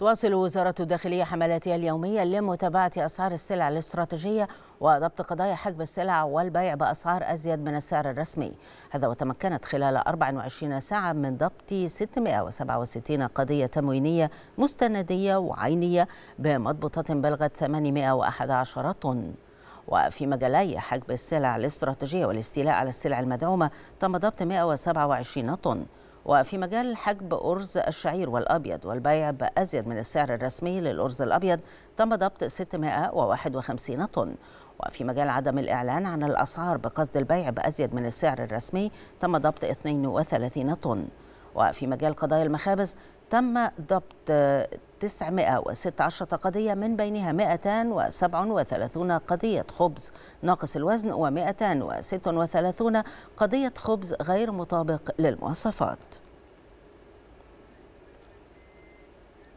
تواصل وزارة الداخلية حملاتها اليومية لمتابعة أسعار السلع الاستراتيجية وضبط قضايا حجب السلع والبيع بأسعار أزيد من السعر الرسمي هذا وتمكنت خلال 24 ساعة من ضبط 667 قضية تموينية مستندية وعينية بمضبوطات بلغت 811 طن وفي مجالي حجب السلع الاستراتيجية والاستيلاء على السلع المدعومة تم ضبط 127 طن وفي مجال حجب أرز الشعير والأبيض والبيع بأزيد من السعر الرسمي للأرز الأبيض تم ضبط 651 طن وفي مجال عدم الإعلان عن الأسعار بقصد البيع بأزيد من السعر الرسمي تم ضبط 32 طن وفي مجال قضايا المخابز تم ضبط 916 قضية من بينها 237 قضية خبز ناقص الوزن و 236 قضية خبز غير مطابق للمواصفات